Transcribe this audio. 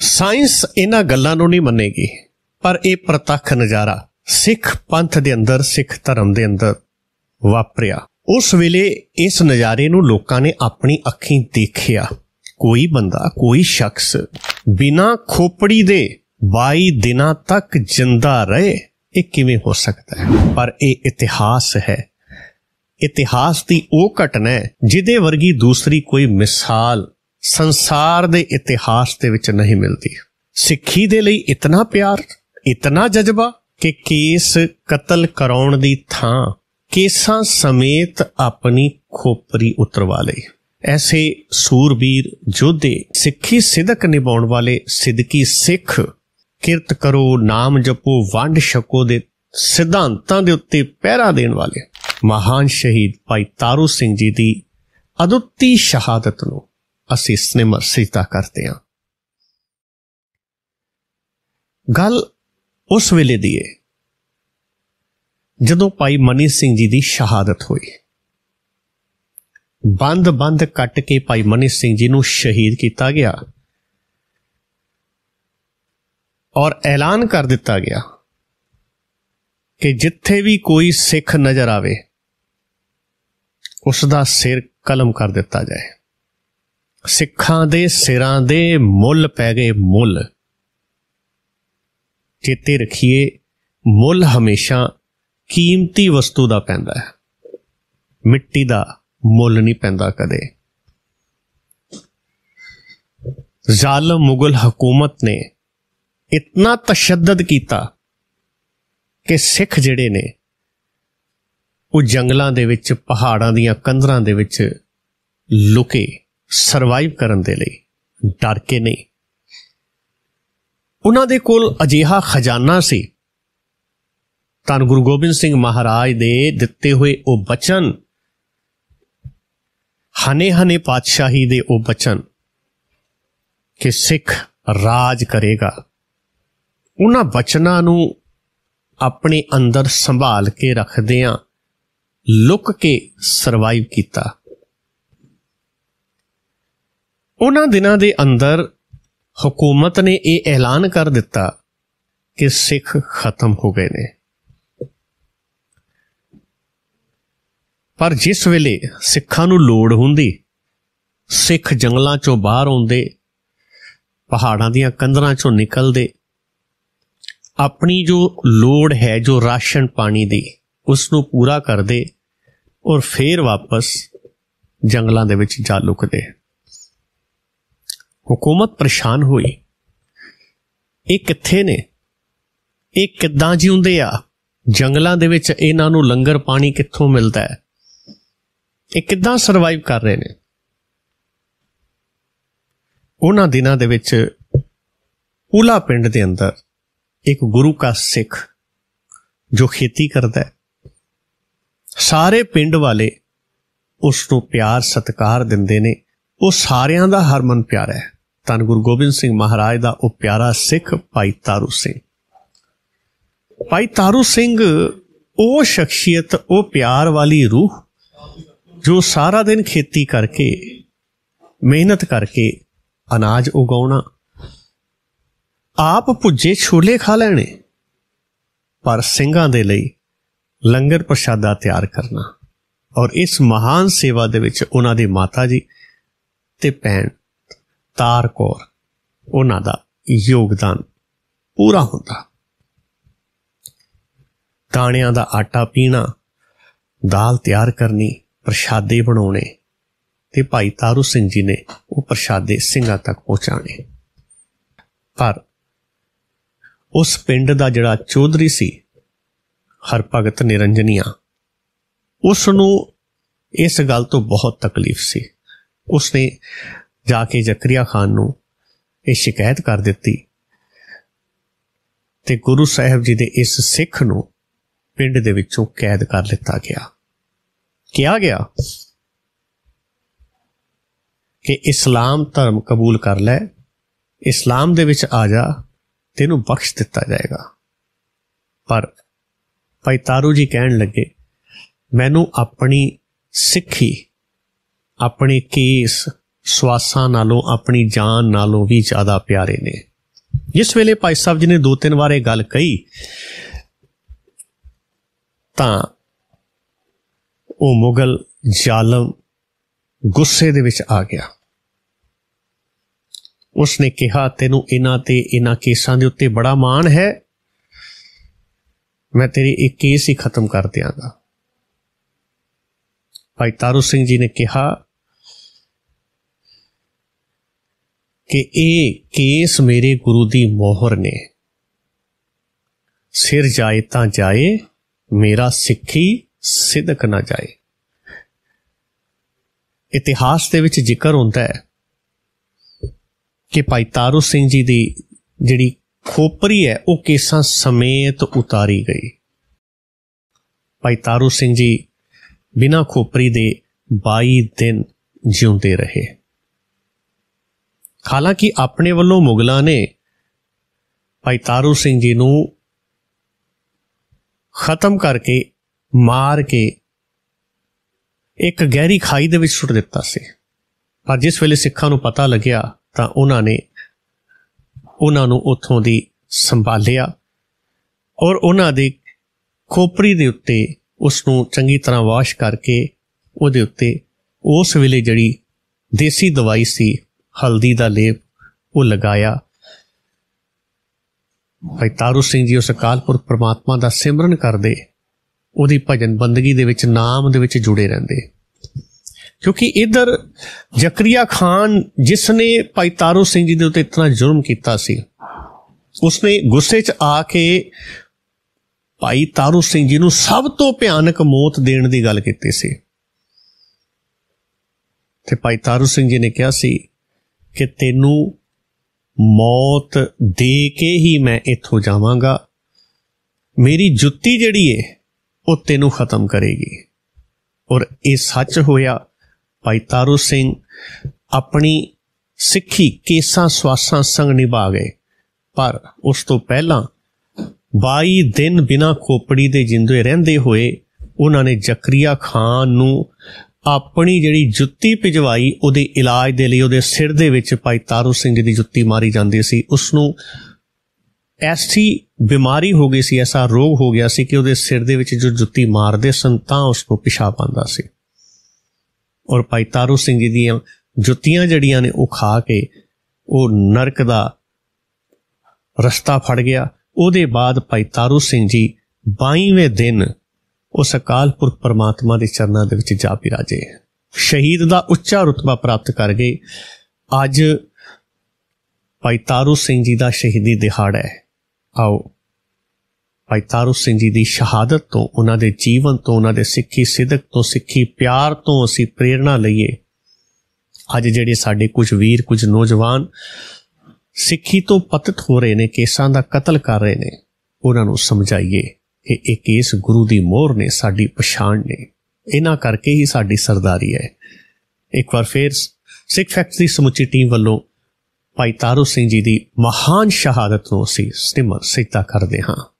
science ਇਹਨਾਂ ਗੱਲਾਂ ਨੂੰ ਨਹੀਂ ਮੰਨੇਗੀ ਪਰ ਇਹ ਪ੍ਰਤੱਖ ਨਜ਼ਾਰਾ ਸਿੱਖ ਪੰਥ ਦੇ ਅੰਦਰ ਸਿੱਖ ਧਰਮ ਦੇ ਅੰਦਰ ਵਾਪਰਿਆ ਉਸ ਵੇਲੇ ਇਸ ਨਜ਼ਾਰੇ ਨੂੰ ਲੋਕਾਂ ਨੇ ਆਪਣੀ ਅੱਖੀਂ ਦੇਖਿਆ ਕੋਈ ਬੰਦਾ ਕੋਈ ਸ਼ਖਸ ਬਿਨਾ ਖੋਪੜੀ ਦੇ 22 ਦਿਨਾਂ ਤੱਕ ਜਿੰਦਾ ਰਹੇ ਇਹ ਕਿਵੇਂ ਹੋ ਸਕਦਾ ਹੈ ਪਰ ਇਹ ਇਤਿਹਾਸ ਹੈ ਇਤਿਹਾਸ ਦੀ ਉਹ ਘਟਨਾ ਹੈ ਜਿਹਦੇ ਵਰਗੀ ਦੂਸਰੀ ਕੋਈ ਮਿਸਾਲ ਸੰਸਾਰ ਦੇ ਇਤਿਹਾਸ ਦੇ ਵਿੱਚ ਨਹੀਂ ਮਿਲਦੀ ਸਿੱਖੀ ਦੇ ਲਈ ਇਤਨਾ ਪਿਆਰ ਇਤਨਾ ਜਜ਼ਬਾ ਕਿ ਕੇਸ ਕਤਲ ਕਰਾਉਣ ਦੀ ਥਾਂ ਕੇਸਾਂ ਸਮੇਤ ਆਪਣੀ ਖੋਪਰੀ ਉਤਰਵਾ ਲਈ ਐਸੇ ਸੂਰਬੀਰ ਯੋਧੇ ਸਿੱਖੀ ਸਿਦਕ ਨਿਭਾਉਣ ਵਾਲੇ ਸਿੱਧਕੀ ਸਿੱਖ ਕਿਰਤ ਕਰੋ ਨਾਮ ਜਪੋ ਵੰਡ ਛਕੋ ਦੇ ਸਿਧਾਂਤਾਂ ਦੇ ਉੱਤੇ ਪਹਿਰਾ ਦੇਣ ਵਾਲੇ ਮਹਾਨ ਸ਼ਹੀਦ ਭਾਈ ਤਾਰੂ ਸਿੰਘ ਜੀ ਦੀ ਅਦੁੱਤੀ ਸ਼ਹਾਦਤ ਨੂੰ ਅਸੀਂ ਇਸ ਸਿਤਾ ਕਰਦੇ ਹਾਂ ਗੱਲ ਉਸ ਵੇਲੇ ਦੀ ਹੈ ਜਦੋਂ ਭਾਈ ਮਨੀ ਸਿੰਘ ਜੀ ਦੀ ਸ਼ਹਾਦਤ ਹੋਈ ਬੰਦ-ਬੰਦ ਕੱਟ ਕੇ ਭਾਈ ਮਨੀ ਸਿੰਘ ਜੀ ਨੂੰ ਸ਼ਹੀਦ ਕੀਤਾ ਗਿਆ ਔਰ ਐਲਾਨ ਕਰ ਦਿੱਤਾ ਗਿਆ ਕਿ ਜਿੱਥੇ ਵੀ ਕੋਈ ਸਿੱਖ ਨਜ਼ਰ ਆਵੇ ਉਸ ਦਾ ਸਿਰ ਕਲਮ ਕਰ ਦਿੱਤਾ ਜਾਏ ਸਿੱਖਾਂ ਦੇ ਸਿਰਾਂ ਦੇ ਮੁੱਲ ਪੈ ਗਏ ਮੁੱਲ ਚੇਤੇ ਰੱਖੀਏ ਮੁੱਲ ਹਮੇਸ਼ਾ ਕੀਮਤੀ ਵਸਤੂ ਦਾ ਪੈਂਦਾ ਹੈ ਮਿੱਟੀ ਦਾ ਮੁੱਲ ਨਹੀਂ ਪੈਂਦਾ ਕਦੇ ਜ਼ਾਲਮ ਮੁਗਲ ਹਕੂਮਤ ਨੇ ਇਤਨਾ ਤਸ਼ੱਦਦ ਕੀਤਾ ਕਿ ਸਿੱਖ ਜਿਹੜੇ ਨੇ ਉਹ ਜੰਗਲਾਂ ਦੇ ਵਿੱਚ ਪਹਾੜਾਂ ਦੀਆਂ ਕੰਧਰਾਂ ਦੇ ਵਿੱਚ ਲੁਕੇ ਸਰਵਾਈਵ ਕਰਨ ਦੇ ਲਈ ਡਰ ਕੇ ਨਹੀਂ ਉਹਨਾਂ ਦੇ ਕੋਲ ਅਜੀਹਾ ਖਜ਼ਾਨਾ ਸੀ ਤਾਂ ਗੁਰੂ ਗੋਬਿੰਦ ਸਿੰਘ ਮਹਾਰਾਜ ਦੇ ਦਿੱਤੇ ਹੋਏ ਉਹ ਬਚਨ ਹਨੇ ਹਨੇ ਪਾਤਸ਼ਾਹੀ ਦੇ ਉਹ ਬਚਨ ਕਿ ਸਿੱਖ ਰਾਜ ਕਰੇਗਾ ਉਹਨਾਂ ਬਚਨਾਂ ਨੂੰ ਆਪਣੇ ਅੰਦਰ ਸੰਭਾਲ ਕੇ ਰੱਖਦੇ ਆ ਲੁੱਕ ਕੇ ਸਰਵਾਈਵ ਕੀਤਾ ਉਹਨਾਂ ਦਿਨਾਂ ਦੇ ਅੰਦਰ ਹਕੂਮਤ ਨੇ ਇਹ ਐਲਾਨ ਕਰ ਦਿੱਤਾ ਕਿ ਸਿੱਖ ਖਤਮ ਹੋ ਗਏ ਨੇ ਪਰ ਜਿਸ ਵੇਲੇ ਸਿੱਖਾਂ ਨੂੰ ਲੋੜ ਹੁੰਦੀ ਸਿੱਖ ਜੰਗਲਾਂ ਚੋਂ ਬਾਹਰ ਆਉਂਦੇ ਪਹਾੜਾਂ ਦੀਆਂ ਕੰਧਰਾਂ ਚੋਂ ਨਿਕਲਦੇ ਆਪਣੀ ਜੋ ਲੋੜ ਹੈ ਜੋ ਰਾਸ਼ਨ ਪਾਣੀ ਦੀ ਉਸ ਨੂੰ ਪੂਰਾ ਕਰਦੇ ਔਰ ਫੇਰ ਵਾਪਸ ਜੰਗਲਾਂ ਦੇ ਵਿੱਚ ਜਾ ਲੁਕਦੇ ਹਕੂਮਤ ਪਰੇਸ਼ਾਨ ਹੋਈ ਇਹ ਕਿੱਥੇ ਨੇ ਇਹ ਕਿੱਦਾਂ ਜਿਉਂਦੇ ਆ ਜੰਗਲਾਂ ਦੇ ਵਿੱਚ ਇਹਨਾਂ ਨੂੰ ਲੰਗਰ ਪਾਣੀ ਕਿੱਥੋਂ ਮਿਲਦਾ ਹੈ ਇਹ ਕਿੱਦਾਂ ਸਰਵਾਈਵ ਕਰ ਰਹੇ ਨੇ ਉਹਨਾਂ ਦਿਨਾਂ ਦੇ ਵਿੱਚ ਪੂਲਾ ਪਿੰਡ ਦੇ ਅੰਦਰ ਇੱਕ ਗੁਰੂ ਕਾ ਸਿੱਖ ਜੋ ਖੇਤੀ ਕਰਦਾ ਹੈ ਸਾਰੇ ਪਿੰਡ ਵਾਲੇ ਉਸ ਨੂੰ ਪਿਆਰ ਸਤਿਕਾਰ ਦਿੰਦੇ ਨੇ ਉਹ ਸਾਰਿਆਂ ਦਾ ਹਰਮਨ ਪਿਆਰਾ ਹੈ ਧੰਨ ਗੁਰੂ ਗੋਬਿੰਦ ਸਿੰਘ ਮਹਾਰਾਜ ਦਾ ਉਹ ਪਿਆਰਾ ਸਿੱਖ ਭਾਈ ਤਾਰੂ ਸਿੰਘ ਭਾਈ ਤਾਰੂ ਸਿੰਘ ਉਹ ਸ਼ਖਸੀਅਤ ਉਹ ਪਿਆਰ ਵਾਲੀ ਰੂਹ ਜੋ ਸਾਰਾ ਦਿਨ ਖੇਤੀ ਕਰਕੇ ਮਿਹਨਤ ਕਰਕੇ ਅਨਾਜ ਉਗਾਉਣਾ ਆਪ ਭੁੱਜੇ ਛੋਲੇ ਖਾ ਲੈਣੇ ਪਰ ਸਿੰਘਾਂ ਦੇ ਲਈ ਲੰਗਰ ਪ੍ਰਸ਼ਾਦਾ ਤਿਆਰ ਕਰਨਾ ਔਰ ਇਸ ਮਹਾਨ ਸੇਵਾ ਦੇ ਵਿੱਚ ਉਹਨਾਂ ਦੀ ਮਾਤਾ ਜੀ ਤੇ ਭੈਣ ਤਾਰ ਕੋਰ ਉਹਨਾਂ ਦਾ ਯੋਗਦਾਨ ਪੂਰਾ ਹੁੰਦਾ ਦਾਣਿਆਂ ਦਾ ਆਟਾ ਪੀਣਾ ਦਾਲ ਤਿਆਰ ਕਰਨੀ ਪ੍ਰਸ਼ਾਦੇ ਬਣਾਉਣੇ ਤੇ ਭਾਈ ਤਾਰੂ ਸਿੰਘ ਜੀ ਨੇ ਉਹ ਪ੍ਰਸ਼ਾਦੇ ਸਿੰਘਾਂ ਤੱਕ ਪਹੁੰਚਾਣੇ ਪਰ ਉਸ ਪਿੰਡ ਦਾ ਜਿਹੜਾ ਚੌਧਰੀ ਸੀ ਭਗਤ ਨਿਰੰਜਨੀਆ ਉਸ ਨੂੰ ਇਸ ਗੱਲ ਤੋਂ ਬਹੁਤ ਤਕਲੀਫ ਸੀ ਉਸਨੇ ਜਾ ਕੇ ਜ਼ਕਰੀਆ ਖਾਨ ਨੂੰ ਇਹ ਸ਼ਿਕਾਇਤ ਕਰ ਦਿੱਤੀ ਤੇ ਗੁਰੂ ਸਾਹਿਬ ਜੀ ਦੇ ਇਸ ਸਿੱਖ ਨੂੰ ਪਿੰਡ ਦੇ ਵਿੱਚੋਂ ਕੈਦ ਕਰ ਲਿੱਤਾ ਗਿਆ ਕਿਹਾ ਗਿਆ ਕਿ ਇਸਲਾਮ ਧਰਮ ਕਬੂਲ ਕਰ ਲੈ ਇਸਲਾਮ ਦੇ ਵਿੱਚ ਆ ਜਾ ਤੈਨੂੰ ਬਖਸ਼ ਦਿੱਤਾ ਜਾਏਗਾ ਪਰ ਭਾਈ ਤਾਰੂ ਜੀ ਕਹਿਣ ਲੱਗੇ ਮੈਨੂੰ ਆਪਣੀ ਸਿੱਖੀ ਆਪਣੇ ਕੇਸ ਸਵਾਸਾਂ ਨਾਲੋਂ ਆਪਣੀ ਜਾਨ ਨਾਲੋਂ ਵੀ ਜ਼ਿਆਦਾ ਪਿਆਰੇ ਨੇ ਜਿਸ ਵੇਲੇ ਭਾਈ ਸਾਹਿਬ ਜੀ ਨੇ ਦੋ ਤਿੰਨ ਵਾਰ ਇਹ ਗੱਲ ਕਹੀ ਤਾਂ ਉਹ ਮੁਗਲ ਜ਼ਾਲਮ ਗੁੱਸੇ ਦੇ ਵਿੱਚ ਆ ਗਿਆ ਉਸਨੇ ਕਿਹਾ ਤੈਨੂੰ ਇਹਨਾਂ ਤੇ ਇਹਨਾਂ ਕੇਸਾਂ ਦੇ ਉੱਤੇ ਬੜਾ ਮਾਣ ਹੈ ਮੈਂ ਤੇਰੀ ਇੱਕ ਕੇਸ ਹੀ ਖਤਮ ਕਰ ਦਿਆਂਗਾ ਭਾਈ ਤਾਰੂ ਸਿੰਘ ਜੀ ਨੇ ਕਿਹਾ ਕਿ ਇਹ ਕੇਸ ਮੇਰੇ ਗੁਰੂ ਦੀ ਮੋਹਰ ਨੇ ਸਿਰ ਜਾਏ ਤਾਂ ਜਾਏ ਮੇਰਾ ਸਿੱਖੀ ਸਿੱਧਕ ਨਾ ਜਾਏ ਇਤਿਹਾਸ ਦੇ ਵਿੱਚ ਜ਼ਿਕਰ ਹੁੰਦਾ ਹੈ ਕਿ ਭਾਈ ਤਾਰੂ ਸਿੰਘ ਜੀ ਦੀ ਜਿਹੜੀ ਖੋਪਰੀ ਹੈ ਉਹ ਕੇਸਾਂ ਸਮੇਤ ਉਤਾਰੀ ਗਈ ਭਾਈ ਤਾਰੂ ਸਿੰਘ ਜੀ ਬਿਨਾ ਖੋਪਰੀ ਦੇ 22 ਦਿਨ ਜਿਉਂਦੇ ਰਹੇ ਹਾਲਾਂਕਿ ਆਪਣੇ ਵੱਲੋਂ ਮੁਗਲਾਂ ਨੇ ਭਾਈ ਤਾਰੂ ਸਿੰਘ ਜੀ ਨੂੰ ਖਤਮ ਕਰਕੇ ਮਾਰ ਕੇ ਇੱਕ ਗਹਿਰੀ ਖਾਈ ਦੇ ਵਿੱਚ ਸੁੱਟ ਦਿੱਤਾ ਸੀ ਪਰ ਜਿਸ ਵੇਲੇ ਸਿੱਖਾਂ ਨੂੰ ਪਤਾ ਲੱਗਿਆ ਤਾਂ ਉਹਨਾਂ ਨੇ ਉਹਨਾਂ ਨੂੰ ਉੱਥੋਂ ਦੀ ਸੰਭਾਲਿਆ ਔਰ ਉਹਨਾਂ ਦੇ ਖੋਪਰੀ ਦੇ ਉੱਤੇ ਉਸ ਨੂੰ ਚੰਗੀ ਤਰ੍ਹਾਂ ਵਾਸ਼ ਕਰਕੇ ਉਹਦੇ ਉੱਤੇ ਉਸ ਵੇਲੇ ਜਿਹੜੀ ਦੇਸੀ ਦਵਾਈ ਸੀ ਹਲਦੀ ਦਾ ਲੇਪ ਉਹ ਲਗਾਇਆ ਭਾਈ ਤਾਰੂ ਸਿੰਘ ਜੀ ਉਸ ਕਾਲਪੁਰ ਪ੍ਰਮਾਤਮਾ ਦਾ ਸਿਮਰਨ ਕਰਦੇ ਉਹਦੀ ਭਜਨ ਬੰਦਗੀ ਦੇ ਵਿੱਚ ਨਾਮ ਦੇ ਵਿੱਚ ਜੁੜੇ ਰਹਿੰਦੇ ਕਿਉਂਕਿ ਇਧਰ ਜ਼ਕਰੀਆ ਖਾਨ ਜਿਸ ਨੇ ਭਾਈ ਤਾਰੂ ਸਿੰਘ ਜੀ ਦੇ ਉੱਤੇ ਇਤਨਾ ਜ਼ੁਲਮ ਕੀਤਾ ਸੀ ਉਸਨੇ ਗੁੱਸੇ 'ਚ ਆ ਕੇ ਭਾਈ ਤਾਰੂ ਸਿੰਘ ਜੀ ਨੂੰ ਸਭ ਤੋਂ ਭਿਆਨਕ ਮੌਤ ਦੇਣ ਦੀ ਗੱਲ ਕੀਤੀ ਸੀ ਤੇ ਭਾਈ ਤਾਰੂ ਸਿੰਘ ਜੀ ਨੇ ਕਿਹਾ ਸੀ ਕਿ ਤੈਨੂੰ ਮੌਤ ਦੇ ਕੇ ਹੀ ਮੈਂ ਇੱਥੋਂ ਜਾਵਾਂਗਾ ਮੇਰੀ ਜੁੱਤੀ ਜਿਹੜੀ ਏ ਉਹ ਤੈਨੂੰ ਖਤਮ ਕਰੇਗੀ ਔਰ ਇਹ ਸੱਚ ਹੋਇਆ ਭਾਈ ਤਾਰੂ ਸਿੰਘ ਆਪਣੀ ਸਿੱਖੀ ਕੇਸਾਂ ਸਵਾਸਾਂ ਸੰਗ ਨਿਭਾ ਗਏ ਪਰ ਉਸ ਤੋਂ ਪਹਿਲਾਂ 22 ਦਿਨ ਬਿਨਾ ਖੋਪੜੀ ਦੇ ਜਿੰਦੇ ਰਹਿੰਦੇ ਹੋਏ ਉਹਨਾਂ ਨੇ ਜ਼ਕਰੀਆ ਖਾਨ ਨੂੰ ਆਪਣੀ ਜਿਹੜੀ ਜੁੱਤੀ ਭਿਜਵਾਈ ਉਹਦੇ ਇਲਾਜ ਦੇ ਲਈ ਉਹਦੇ ਸਿਰ ਦੇ ਵਿੱਚ ਭਾਈ ਤਾਰੂ ਸਿੰਘ ਦੀ ਜੁੱਤੀ ਮਾਰੀ ਜਾਂਦੀ ਸੀ ਉਸ ਨੂੰ ਐਸੀ ਬਿਮਾਰੀ ਹੋ ਗਈ ਸੀ ਐਸਾ ਰੋਗ ਹੋ ਗਿਆ ਸੀ ਕਿ ਉਹਦੇ ਸਿਰ ਦੇ ਵਿੱਚ ਜੋ ਜੁੱਤੀ ਮਾਰਦੇ ਸਨ ਤਾਂ ਉਸ ਨੂੰ ਪਿਸ਼ਾਬ ਆਂਦਾ ਸੀ ਔਰ ਭਾਈ ਤਾਰੂ ਸਿੰਘ ਜੀ ਦੀਆਂ ਜੁੱਤੀਆਂ ਜੜੀਆਂ ਨੇ ਉਹ ਖਾ ਕੇ ਉਹ ਨਰਕ ਦਾ ਰਸਤਾ ਫੜ ਗਿਆ ਉਹਦੇ ਬਾਅਦ ਭਾਈ ਤਾਰੂ ਸਿੰਘ ਜੀ 22ਵੇਂ ਦਿਨ ਉਸ ਅਕਾਲ ਪੁਰਖ ਪਰਮਾਤਮਾ ਦੇ ਚਰਨਾਂ ਦੇ ਵਿੱਚ ਜਾ ਬਿਰਾਜੇ ਸ਼ਹੀਦ ਦਾ ਉੱਚਾ ਰਤਬਾ ਪ੍ਰਾਪਤ ਕਰ ਗਏ ਅੱਜ ਭਾਈ ਤਾਰੂ ਸਿੰਘ ਜੀ ਦਾ ਸ਼ਹੀਦੀ ਦਿਹਾੜਾ ਹੈ ਆਓ ਭਾਈ ਤਾਰੂ ਸਿੰਘ ਜੀ ਦੀ ਸ਼ਹਾਦਤ ਤੋਂ ਉਹਨਾਂ ਦੇ ਜੀਵਨ ਤੋਂ ਉਹਨਾਂ ਦੇ ਸਿੱਖੀ ਸਿੱਧਕ ਤੋਂ ਸਿੱਖੀ ਪਿਆਰ ਤੋਂ ਅਸੀਂ ਪ੍ਰੇਰਣਾ ਲਈਏ ਅੱਜ ਜਿਹੜੇ ਸਾਡੇ ਕੁਝ ਵੀਰ ਕੁਝ ਨੌਜਵਾਨ ਸਿੱਖੀ ਤੋਂ ਪਤਿਤ ਹੋ ਰਹੇ ਨੇ ਕੇਸਾਂ ਦਾ ਕਤਲ ਕਰ ਰਹੇ ਨੇ ਉਹਨਾਂ ਨੂੰ ਸਮਝਾਈਏ ਇਹ ਇੱਕ ਇਸ ਗੁਰੂ ਦੀ ਮੋਹਰ ਨੇ ਸਾਡੀ ਪਛਾਣ ਨੇ ਇਹਨਾਂ ਕਰਕੇ ਹੀ ਸਾਡੀ ਸਰਦਾਰੀ ਹੈ ਇੱਕ ਵਾਰ ਫੇਰ ਸਿੱਖ ਫੈਕਟਰੀ ਦੀ ਸਮੁੱਚੀ ਟੀਮ ਵੱਲੋਂ ਭਾਈ ਤਾਰੂ ਸਿੰਘ ਜੀ ਦੀ ਮਹਾਨ ਸ਼ਹਾਦਤ ਨੂੰ ਅਸੀਂ ਸਿਮਰ ਸਿੱਤਾ ਕਰਦੇ ਹਾਂ